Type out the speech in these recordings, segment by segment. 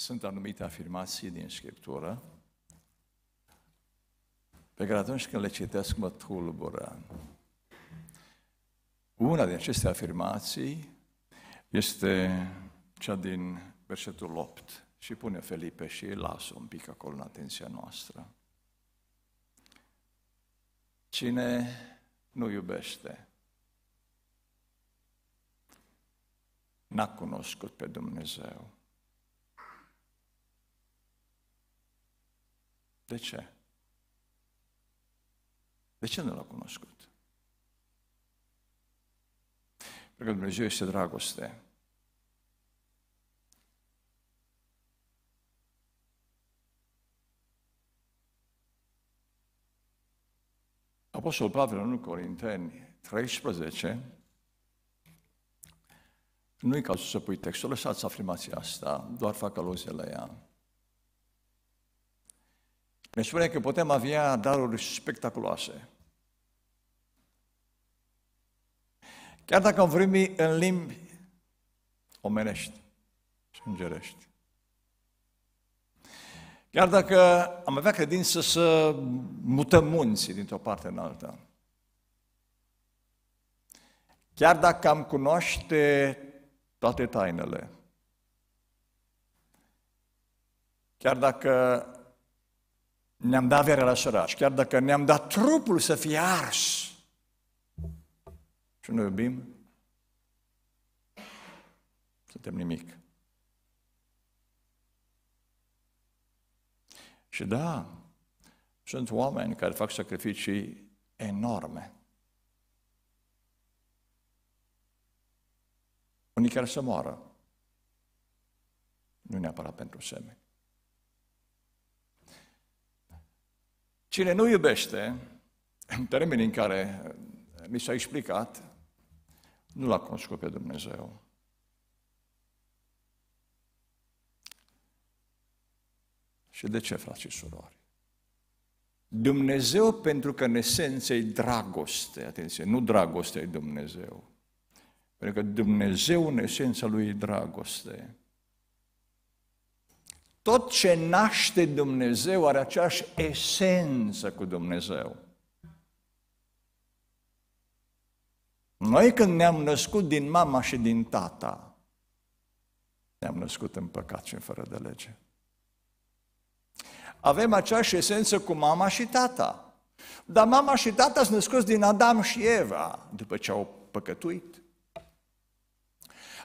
sunt anumite afirmații din Scriptură pe care atunci când le citesc mă tulbură. Una din aceste afirmații este cea din versetul 8 și pune Felipe și lasă un pic acolo în atenția noastră. Cine nu iubește, n-a cunoscut pe Dumnezeu. De ce? De ce nu l-a cunoscut? Pentru că Dumnezeu este dragoste. Apostolul Pavel în Corinteni 13 nu-i cazul să pui textul, lăsați afirmația asta, doar fac aluzie la ea ne spune că putem avea daruri spectaculoase. Chiar dacă vorbim în limbi omenești și îngerești. Chiar dacă am avea credință să mutăm munții dintr-o parte în alta. Chiar dacă am cunoaște toate tainele. Chiar dacă ne-am dat averea la săraci, chiar dacă ne-am dat trupul să fie ars. Și noi iubim, suntem nimic. Și da, sunt oameni care fac sacrificii enorme. Unii chiar să moară. Nu neapărat pentru semeni. Cine nu iubește, în termenii în care mi s-a explicat, nu l-a cunoscut pe Dumnezeu. Și de ce, frați și surori? Dumnezeu, pentru că în esență e dragoste, atenție, nu dragoste e Dumnezeu. Pentru că Dumnezeu, în esența lui, e dragoste tot ce naște Dumnezeu are aceeași esență cu Dumnezeu. Noi când ne-am născut din mama și din tata, ne-am născut în păcat și în fără de lege. Avem aceeași esență cu mama și tata. Dar mama și tata sunt născuți din Adam și Eva după ce au păcătuit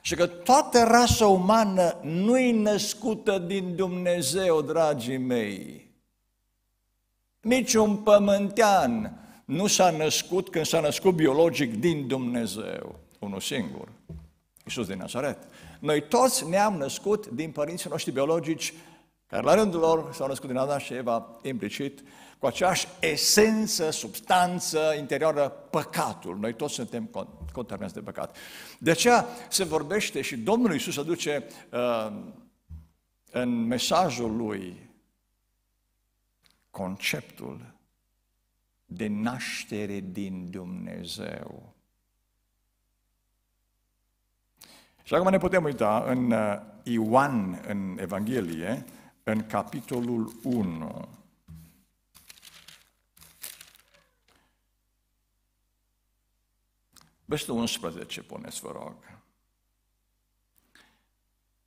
și că toată rasa umană nu-i născută din Dumnezeu, dragii mei. Nici un pământean nu s-a născut când s-a născut biologic din Dumnezeu, unul singur, Iisus din Nazaret. Noi toți ne-am născut din părinții noștri biologici, care la rândul lor s-au născut din Adam și Eva implicit, cu aceeași esență, substanță interioară, păcatul. Noi toți suntem contaminați de păcat. De aceea se vorbește și Domnul Iisus aduce uh, în mesajul lui conceptul de naștere din Dumnezeu. Și acum ne putem uita în uh, Ioan, în Evanghelie, în capitolul 1. Versetul 11, puneți, vă rog.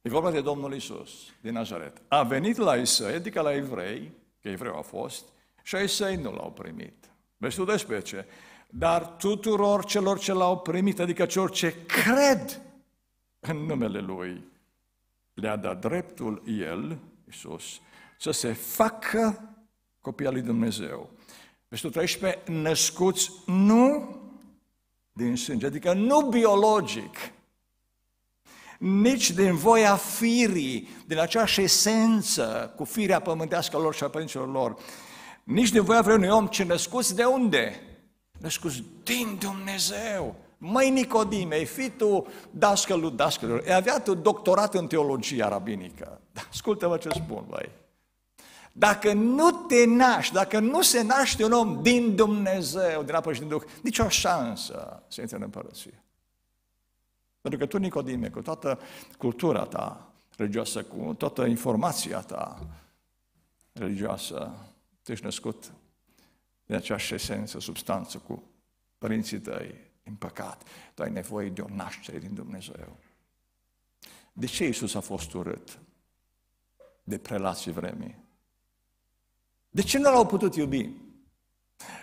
E vorba de Domnul Isus din Nazaret. A venit la Isai, adică la evrei, că evreu a fost, și Isai nu l-au primit. Versetul 12. Dar tuturor celor ce l-au primit, adică celor ce cred în numele Lui, le-a dat dreptul El, Isus, să se facă copii al lui Dumnezeu. Versetul 13, născuți nu din sânge, adică nu biologic, nici din voia firii, din aceeași esență cu firea pământească lor și a părinților lor, nici din voia vreunui om, ci născuți de unde? Născuți din Dumnezeu. Măi Nicodime, ai fi tu dascălul dascălilor, ai avea tu doctorat în teologia rabinică. Da, ascultă-mă ce spun, băi. Dacă nu te naști, dacă nu se naște un om din Dumnezeu, din apă și din Duh, nicio șansă să intre în împărăție. Pentru că tu, Nicodime, cu toată cultura ta religioasă, cu toată informația ta religioasă, tu ești născut din aceeași esență, substanță cu părinții tăi, din păcat. Tu ai nevoie de o naștere din Dumnezeu. De ce Isus a fost urât de prelații vremii? De ce nu l-au putut iubi?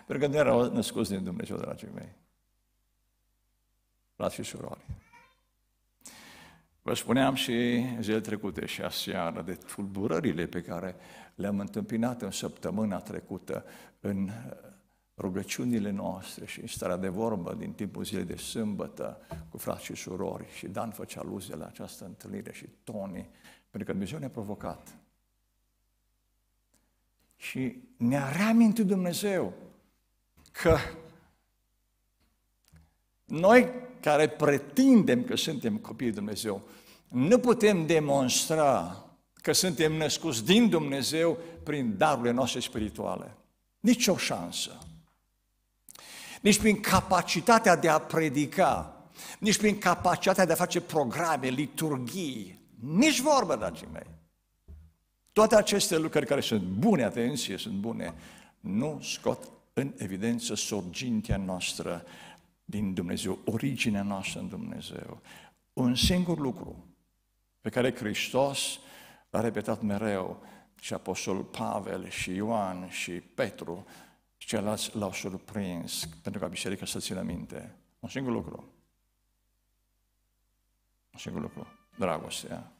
Pentru că nu erau născuți din Dumnezeu, dragii mei. Frați și surori. Vă spuneam și zile trecute și aseară de tulburările pe care le-am întâmpinat în săptămâna trecută în rugăciunile noastre și în starea de vorbă din timpul zilei de sâmbătă cu frați și surori și Dan făcea aluzie la această întâlnire și Tony, pentru că Dumnezeu ne-a provocat și ne-a reamintit Dumnezeu că noi care pretindem că suntem copiii Dumnezeu, nu putem demonstra că suntem născuți din Dumnezeu prin darurile noastre spirituale. Nici o șansă. Nici prin capacitatea de a predica, nici prin capacitatea de a face programe, liturghii, nici vorbă, dragii mei. Toate aceste lucruri care sunt bune, atenție, sunt bune, nu scot în evidență sorgintea noastră din Dumnezeu, originea noastră în Dumnezeu. Un singur lucru pe care Hristos l-a repetat mereu și Apostol Pavel și Ioan și Petru și ceilalți l-au surprins pentru ca biserica să țină minte. Un singur lucru. Un singur lucru. Dragostea.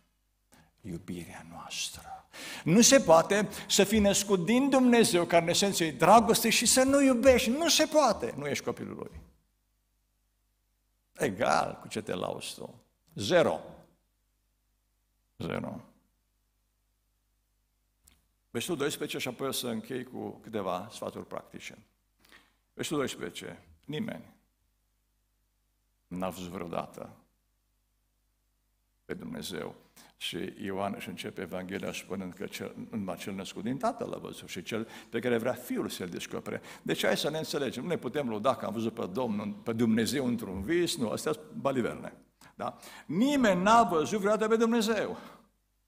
Iubirea noastră. Nu se poate să fii născut din Dumnezeu, care în esență e dragoste, și să nu iubești. Nu se poate. Nu ești copilul lui. Egal cu ce te lauzi tu. Zero. Zero. Versetul 12 și apoi o să închei cu câteva sfaturi practice. Versetul 12. Nimeni n-a văzut vreodată pe Dumnezeu. Și Ioan își începe Evanghelia spunând că cel, numai cel născut din Tatăl l-a văzut și cel pe care vrea Fiul să-l descopere. Deci hai să ne înțelegem. Nu ne putem luda că am văzut pe Domnul, pe Dumnezeu într-un vis, nu, astea sunt baliverne. Da? Nimeni n-a văzut vreodată pe Dumnezeu.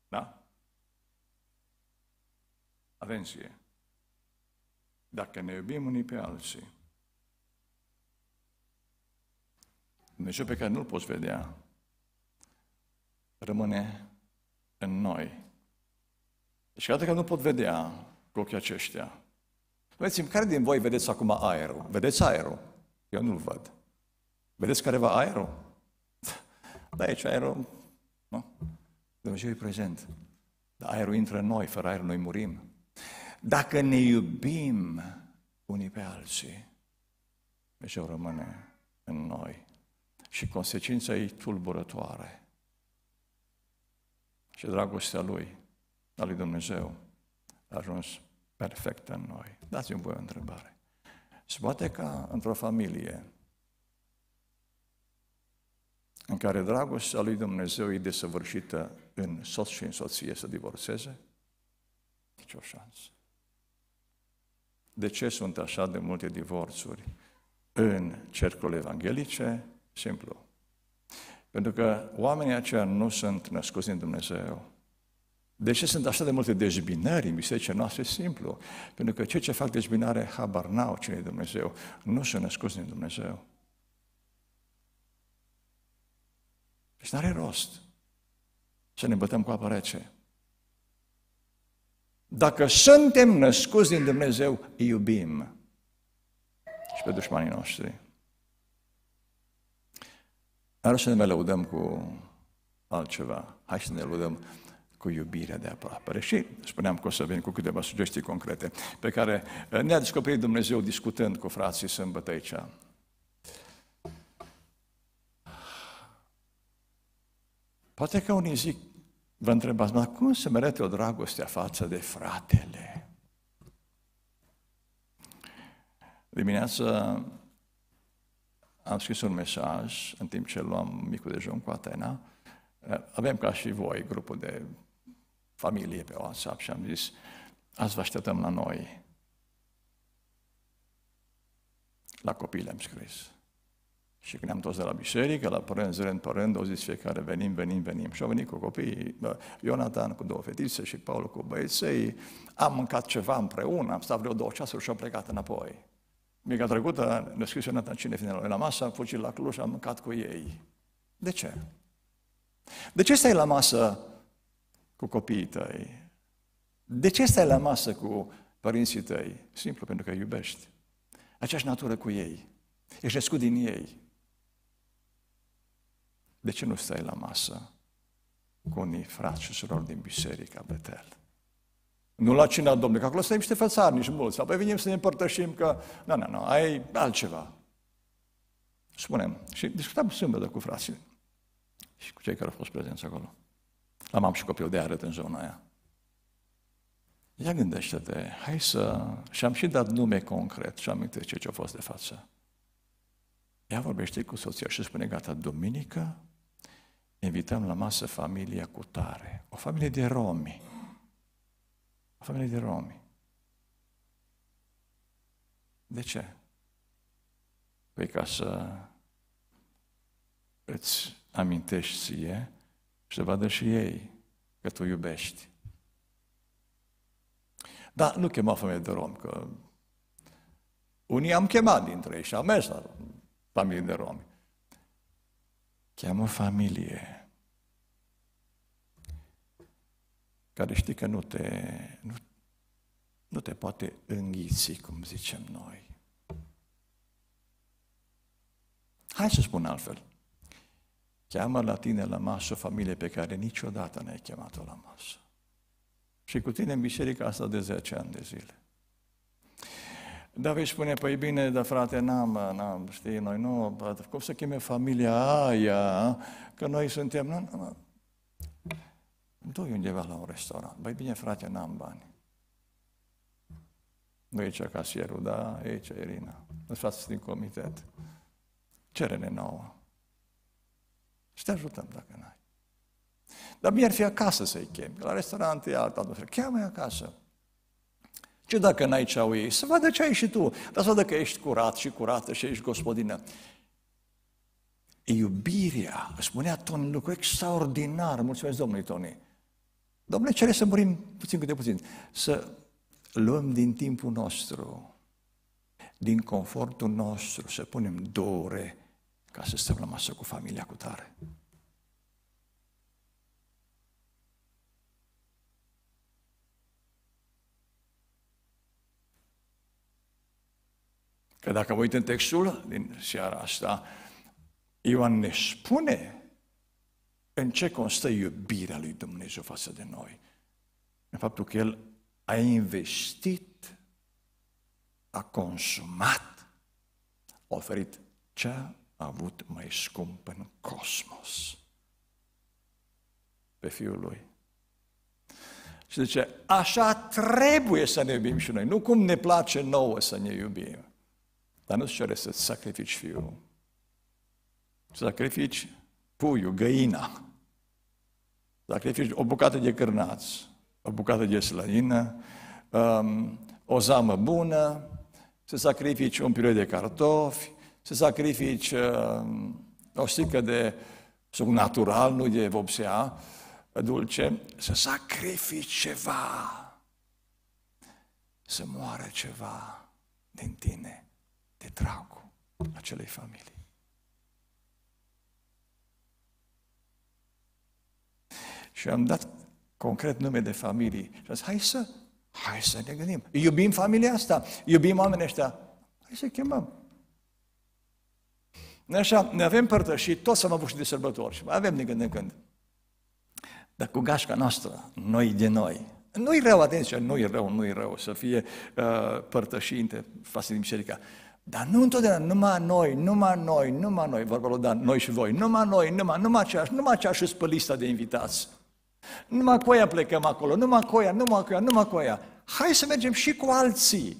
Da? Atenție! Dacă ne iubim unii pe alții, Dumnezeu pe care nu-L poți vedea, rămâne în noi. Deci, iată că nu pot vedea cu ochii aceștia. Vedeți, care din voi vedeți acum aerul? Vedeți aerul? Eu nu-l văd. Vedeți careva aerul? Da, aici aerul, nu? Dumnezeu e prezent. Dar aerul intră în noi, fără aer noi murim. Dacă ne iubim unii pe alții, Dumnezeu rămâne în noi. Și consecința e tulburătoare și dragostea Lui, a Lui Dumnezeu, a ajuns perfectă în noi. Dați-mi voi o întrebare. Se poate ca într-o familie în care dragostea lui Dumnezeu e desăvârșită în soț și în soție să divorțeze? Nici o șansă. De ce sunt așa de multe divorțuri în cercul evanghelice? Simplu. Pentru că oamenii aceia nu sunt născuți din Dumnezeu. De ce sunt așa de multe dezbinări în bisericile noastre? Simplu. Pentru că cei ce fac dezbinare habar n-au cine Dumnezeu. Nu sunt născuți din Dumnezeu. Deci nu are rost să ne bătăm cu apă rece. Dacă suntem născuți din Dumnezeu, iubim și pe dușmanii noștri. Dar să ne mai lăudăm cu altceva. Hai să ne lăudăm cu iubirea de aproape. Și spuneam că o să vin cu câteva sugestii concrete pe care eh, ne-a descoperit Dumnezeu discutând cu frații sâmbătă aici. Poate că unii zic, vă întrebați, dar cum se merete o dragoste față de fratele? Dimineața am scris un mesaj în timp ce luam micul dejun cu Atena. Avem ca și voi grupul de familie pe WhatsApp și am zis, azi vă așteptăm la noi. La copii le-am scris. Și când am toți de la biserică, la prânz, rând pe rând, au zis fiecare, venim, venim, venim. Și au venit cu copiii, Ionatan cu două fetițe și Paul cu băieței. Am mâncat ceva împreună, am stat vreo două ceasuri și am plecat înapoi. Mica trecută ne scris scris Ionatan cine vine la noi la masă, am fugit la Cluj, am mâncat cu ei. De ce? De ce stai la masă cu copiii tăi? De ce stai la masă cu părinții tăi? Simplu, pentru că îi iubești. Aceeași natură cu ei. Ești născut din ei. De ce nu stai la masă cu unii frați și surori din biserica Betel? Nu la cina Domnului, că acolo sunt niște fățarnici mulți. Apoi venim să ne împărtășim că, nu, nu, nu, ai altceva. Spunem. Și discutam sâmbătă cu frații și cu cei care au fost prezenți acolo. La am am și copil de arăt în zona aia. Ia gândește-te, hai să... Și am și dat nume concret și aminte ce ce a fost de față. Ea vorbește cu soția și spune, gata, duminică invităm la masă familia cu tare, o familie de romi, o de romi. De ce? Păi ca să îți amintești ție și să vadă și ei că tu iubești. Dar nu chema familie de romi, că unii am chemat dintre ei și am mers la familie de romi. Cheamă familie. care știi că nu te, nu, nu te poate înghiți, cum zicem noi. Hai să spun altfel. Cheamă la tine la masă familie pe care niciodată n-ai chemat-o la masă. Și cu tine în biserica asta de 10 ani de zile. Dar vei spune, păi bine, dar frate, n-am, n-am, știi, noi nu, cum să cheme familia aia, că noi suntem, nu, nu, du undeva la un restaurant. Băi, bine, frate, n-am bani. Nu e cea casierul, da, e cea Irina. faci din comitet. Cere-ne nouă. Și te ajutăm dacă n-ai. Dar bine ar fi acasă să-i chem. La restaurant e altă atmosferă. Cheamă-i acasă. Ce dacă n-ai ce au ei? Să vadă ce ai și tu. Dar să vadă că ești curat și curată și ești gospodină. Iubirea, spunea Toni, lucru extraordinar, mulțumesc Domnului Toni, Domnule, cere să murim puțin câte puțin, să luăm din timpul nostru, din confortul nostru, să punem două ore ca să stăm la masă cu familia cu tare. Că dacă vă uit în textul din seara asta, Ioan ne spune în ce constă iubirea lui Dumnezeu față de noi? În faptul că El a investit, a consumat, a oferit ce a avut mai scump în cosmos. Pe Fiul Lui. Și zice, așa trebuie să ne iubim și noi, nu cum ne place nouă să ne iubim. Dar nu-ți cere să sacrifici fiul. Sacrifici puiul, găina sacrifici, o bucată de cârnați, o bucată de slăină, um, o zamă bună, să sacrifici un piroi de cartofi, să sacrifici um, o stică de suc natural, nu de vopsea dulce, să sacrifici ceva, să moară ceva din tine, de dragul acelei familii. Și am dat concret nume de familii. Și am zis, hai să, hai să ne gândim. Iubim familia asta, iubim oamenii ăștia. Hai să chemăm. Așa, ne avem și toți am avut și de sărbători și mai avem de când în când. Dar cu gașca noastră, noi de noi. Nu-i rău, atenție, nu-i rău, nu-i rău să fie uh, părtășinte față din biserica. Dar nu întotdeauna, numai noi, numai noi, numai noi, vorba lui Dan, noi și voi, numai noi, numai, numai aceeași, numai aceeași pe lista de invitați. Numai cu aia plecăm acolo, numai cu aia, numai cu aia, numai cu aia. Hai să mergem și cu alții.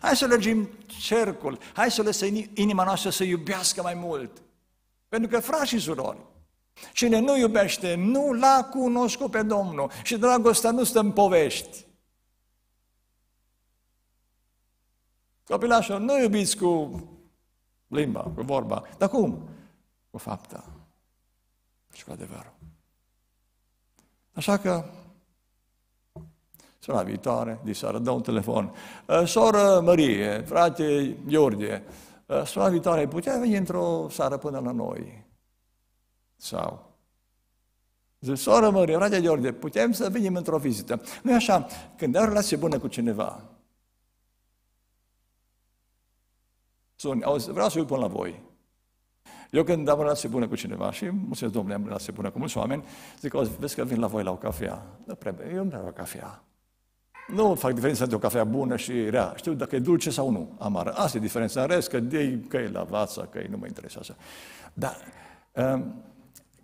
Hai să lărgim cercul, hai să lăsăm inima noastră să iubească mai mult. Pentru că, frați și surori, cine nu iubește, nu l-a cunoscut pe Domnul și dragostea nu stă în povești. Copilașul, nu iubiți cu limba, cu vorba, dar cum? Cu fapta și cu adevărul. Așa că, săptămâna viitoare, diseară, dă un telefon. Uh, soră Mărie, frate Iorgie, uh, săptămâna viitoare putea veni într-o seară până la noi? Sau, Zice, soră Mărie, frate Iordie, putem să venim într-o vizită. nu e așa, când ai o relație bună cu cineva, suni, auzi, vreau să-i pun la voi. Eu când am relație bună cu cineva și, mulțumesc Domnule, am relație bună cu mulți oameni, zic, o, vezi că vin la voi la o cafea. Da, prea, eu nu beau la cafea. Nu fac diferența între o cafea bună și rea. Știu dacă e dulce sau nu, amară. Asta e diferența. În rest, că, de, că e la vață, că e, nu mă interesează. Dar um,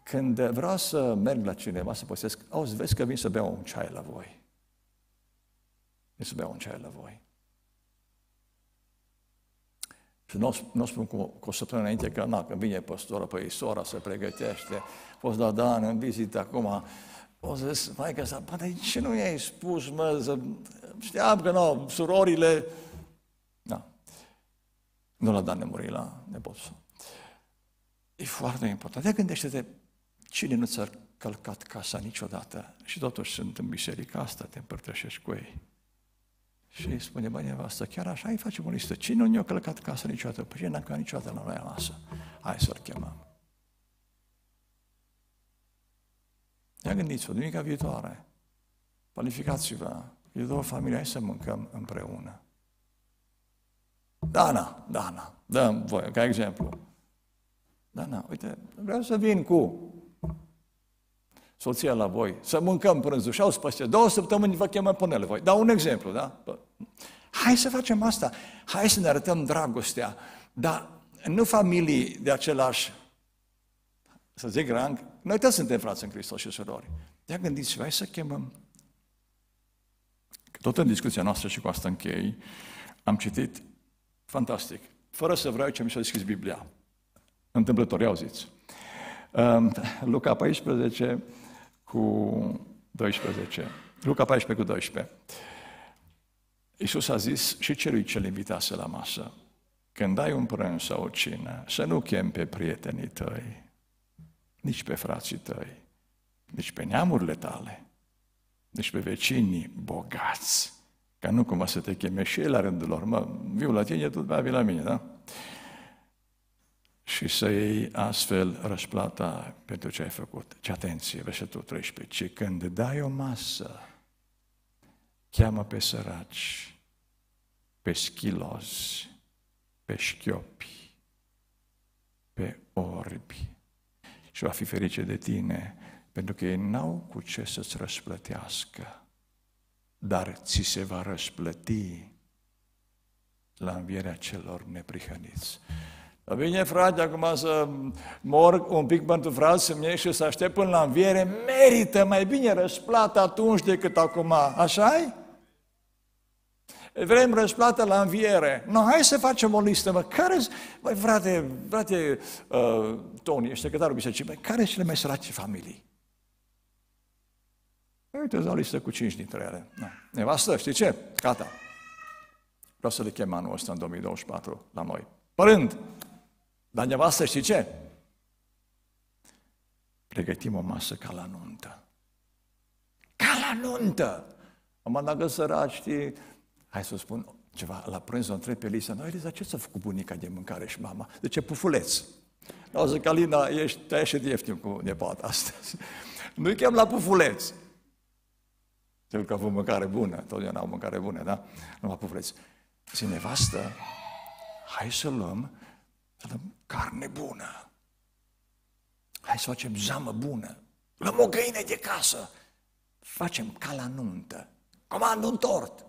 când vreau să merg la cineva să păsesc, auzi, vezi că vin să beau un ceai la voi. Vin să beau un ceai la voi. Și nu, nu spun cu, cu o săptămână înainte că, na, când vine păstoră, păi sora se pregătește, poți da Dan în vizită acum, o zic, mai că să, bă, de ce nu i-ai spus, mă, să... știam că nu, surorile... Da. Nu l-a dat nemuri la nepotul E foarte important. De gândește-te cine nu ți-a călcat casa niciodată și totuși sunt în biserica asta, te împărtășești cu ei. Și îi spune, băi, nevastă, chiar așa îi facem o listă. Cine nu ne a călcat casa niciodată? Păi ce n-a călcat niciodată la noi masă? Hai să-l chemăm. Ia gândiți-vă, duminica viitoare, planificați-vă, eu două familie, hai să mâncăm împreună. Dana, Dana, dăm voi, ca exemplu. Dana, uite, vreau să vin cu soția la voi, să mâncăm prânzul și au spus, două săptămâni vă chemăm până la voi. Dau un exemplu, da? Hai să facem asta, hai să ne arătăm dragostea, dar nu familii de același, să zic rang, noi toți suntem frați în Hristos și surori. Ia gândiți hai să chemăm. Tot în discuția noastră și cu asta închei, am citit, fantastic, fără să vreau ce mi s-a deschis Biblia. Întâmplător, iau ziți. Ehm, Luca 14, cu 12. Luca 14 cu 12. Iisus a zis și celui ce-l invitase la masă, când ai un prânz sau o cină, să nu chem pe prietenii tăi, nici pe frații tăi, nici pe neamurile tale, nici pe vecinii bogați, ca nu cumva să te cheme și ei la rândul lor. Mă, viu la tine, tu mai vii la mine, da? și să iei astfel răsplata pentru ce ai făcut. Ce atenție, versetul 13, ci când dai o masă, cheamă pe săraci, pe schilozi, pe șchiopi, pe orbi și va fi ferice de tine, pentru că ei n-au cu ce să-ți răsplătească, dar ți se va răsplăti la învierea celor neprihăniți. Bine, frate, acum să mor un pic pentru să-mi și să aștept până la înviere, merită mai bine răsplată atunci decât acum, așa -i? Vrem răsplată la înviere. No, hai să facem o listă, mă. care Băi, frate, frate, uh, Tony, ești secretarul bisericii, băi, care sunt cele mai sărace familii? Uite, o listă cu cinci dintre ele. Da. Nevastă, știi ce? Gata. Vreau să le chem anul ăsta în 2024 la noi. Părând, dar nevastă știi ce? Pregătim o masă ca la nuntă. Ca la nuntă! Am dacă săraci, știi, hai să spun ceva, la prânz o întreb pe Lisa, noi Lisa, ce s a făcut bunica de mâncare și mama? De ce pufuleț? O zic, Alina, ești, te ieși de ieftin cu nepoata astăzi. Nu-i chem la pufuleț. Cel că a avut mâncare bună, totdeauna au mâncare bună, da? Nu la pufuleț. Zine, nevastă, hai să luăm avem carne bună. Hai să facem zamă bună. Luăm o găină de casă. Facem ca la nuntă. Comand un tort.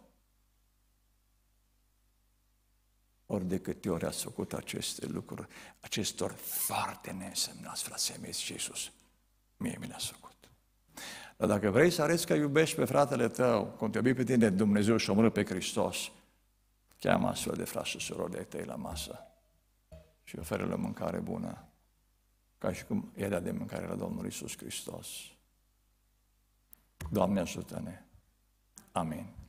Ori de câte ori ați făcut aceste lucruri, acestor foarte neînsemnați, frate, mi Iisus, mie mi le a făcut. Dar dacă vrei să arăți că iubești pe fratele tău, cum te iubi pe tine Dumnezeu și omul pe Hristos, cheamă astfel de frate și surori de tăi la masă și oferă-le mâncare bună, ca și cum e de mâncare la Domnul Isus Hristos. Doamne ajută-ne! Amin.